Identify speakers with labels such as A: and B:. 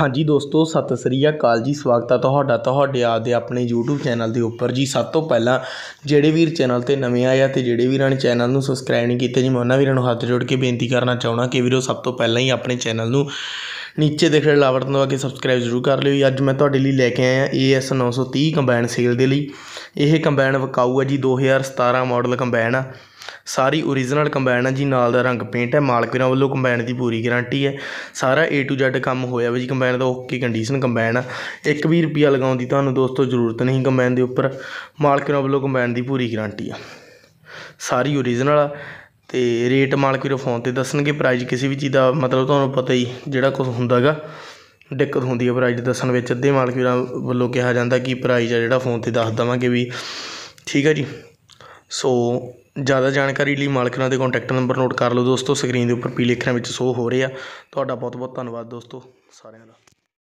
A: ਹਾਂਜੀ ਦੋਸਤੋ ਸਤਿ ਸ੍ਰੀ ਅਕਾਲ ਜੀ ਸਵਾਗਤ ਹੈ ਤੁਹਾਡਾ ਤੁਹਾਡੇ ਆਦੇ ਆਪਣੇ YouTube ਚੈਨਲ ਦੇ ਉੱਪਰ ਜੀ ਸਭ ਤੋਂ ਪਹਿਲਾਂ ਜਿਹੜੇ ਵੀਰ ਚੈਨਲ ਤੇ ਨਵੇਂ ਆਏ ਤੇ ਜਿਹੜੇ ਵੀਰਾਂ ਨੇ ਚੈਨਲ ਨੂੰ ਸਬਸਕ੍ਰਾਈਬ ਨਹੀਂ ਕੀਤਾ ਜੀ ਮੈਂ ਉਹਨਾਂ ਵੀਰਾਂ ਨੂੰ ਹੱਥ ਜੋੜ ਕੇ ਬੇਨਤੀ ਕਰਨਾ ਚਾਹਣਾ ਕਿ ਵੀਰੋ ਸਭ ਤੋਂ ਪਹਿਲਾਂ ਹੀ ਆਪਣੇ ਚੈਨਲ ਨੂੰ ਨੀਚੇ ਦੇਖ ਰਹੇ ਲਾਵਰ ਤੋਂ ਅੱਗੇ ਸਬਸਕ੍ਰਾਈਬ ਜ਼ਰੂਰ ਕਰ ਲਿਓ ਅੱਜ ਮੈਂ ਤੁਹਾਡੇ ਲਈ ਲੈ ਕੇ ਆਇਆ AS 930 ਕੰਬਾਈਨ ਸੇਲ ਦੇ ਲਈ ਇਹ ਕੰਬਾਈਨ ਵਕਾਊ ਹੈ ਜੀ 2017 ਮਾਡਲ ਕੰਬਾਈਨ ਆ ਸਾਰੀ オリジナル ਕੰਬਾਈਨ ਹੈ ਜੀ ਨਾਲ ਦਾ ਰੰਗ ਪੇਂਟ ਹੈ ਮਾਲਕ ਵੀਰਾਂ ਵੱਲੋਂ ਕੰਬਾਈਨ ਦੀ ਪੂਰੀ ਗਾਰੰਟੀ ਹੈ ਸਾਰਾ A to Z ਕੰਮ ਹੋਇਆ ਵਾ ਜੀ ਕੰਬਾਈਨ ਦਾ ਓਕੇ ਕੰਡੀਸ਼ਨ ਕੰਬਾਈਨ ਇੱਕ ਵੀ ਰੁਪਿਆ ਲਗਾਉਣ ਦੀ ਤੁਹਾਨੂੰ ਦੋਸਤੋ ਜ਼ਰੂਰਤ ਨਹੀਂ ਕੰਬਾਈਨ ਦੇ ਉੱਪਰ ਮਾਲਕ ਵੀਰਾਂ ਵੱਲੋਂ ਕੰਬਾਈਨ ਦੀ ਪੂਰੀ ਗਾਰੰਟੀ ਆ ਸਾਰੀ オリジナル ਆ ਤੇ ਰੇਟ ਮਾਲਕ ਵੀਰੋ ਫੋਨ ਤੇ ਦੱਸਣਗੇ ਪ੍ਰਾਈਸ ਕਿਸੇ ਵੀ ਚੀਜ਼ ਦਾ ਮਤਲਬ ਤੁਹਾਨੂੰ ਪਤਾ ਹੀ ਜਿਹੜਾ ਕੁਝ ਹੁੰਦਾਗਾ ਦਿੱਕਤ ਹੁੰਦੀ ਹੈ ਪ੍ਰਾਈਸ ਦੱਸਣ ਵਿੱਚ ਅੱਧੇ ਮਾਲਕ ਵੀਰਾਂ ਵੱਲੋਂ ਕਿਹਾ ਜਾਂਦਾ ਕਿ ਪ੍ਰਾਈਸ ਆ ਜਿਹੜਾ ਫੋਨ ਤੇ ਦੱਸ ਦਵਾਂਗੇ ਵੀ ਠੀਕ ਹੈ ਜੀ ਸੋ ਜ਼ਿਆਦਾ ਜਾਣਕਾਰੀ ਲਈ ਮਾਲਕਾਂ ਦੇ ਕੰਟੈਕਟ ਨੰਬਰ ਨੋਟ ਕਰ ਲਓ ਦੋਸਤੋ ਸਕਰੀਨ ਦੇ ਉੱਪਰ ਪੀਲੇ ਅੱਖਰਾਂ ਵਿੱਚ ਸ਼ੋ ਹੋ ਰਿਹਾ ਤੁਹਾਡਾ ਬਹੁਤ ਬਹੁਤ ਧੰਨਵਾਦ ਦੋਸਤੋ ਸਾਰਿਆਂ ਦਾ